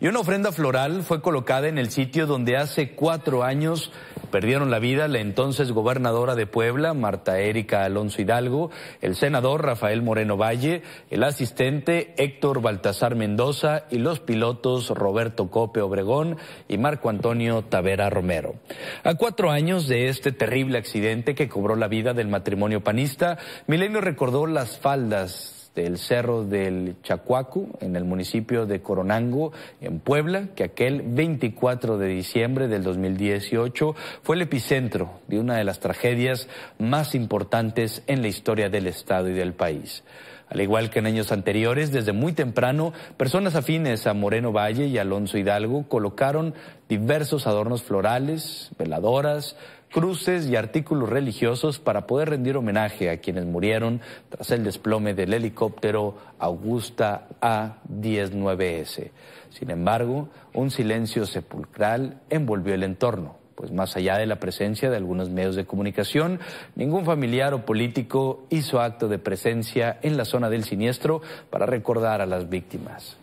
y una ofrenda floral fue colocada en el sitio donde hace cuatro años perdieron la vida la entonces gobernadora de Puebla, Marta Erika Alonso Hidalgo, el senador Rafael Moreno Valle, el asistente Héctor Baltasar Mendoza y los pilotos Roberto Cope Obregón y Marco Antonio Tavera Romero. A cuatro años de este terrible accidente que cobró la vida del matrimonio panista, Milenio recordó las faldas del este, Cerro del Chacuacu, en el municipio de Coronango, en Puebla, que aquel 24 de diciembre del 2018 fue el epicentro de una de las tragedias más importantes en la historia del Estado y del país. Al igual que en años anteriores, desde muy temprano, personas afines a Moreno Valle y Alonso Hidalgo colocaron diversos adornos florales, veladoras, cruces y artículos religiosos para poder rendir homenaje a quienes murieron tras el desplome del helicóptero Augusta A-19S. Sin embargo, un silencio sepulcral envolvió el entorno pues más allá de la presencia de algunos medios de comunicación, ningún familiar o político hizo acto de presencia en la zona del siniestro para recordar a las víctimas.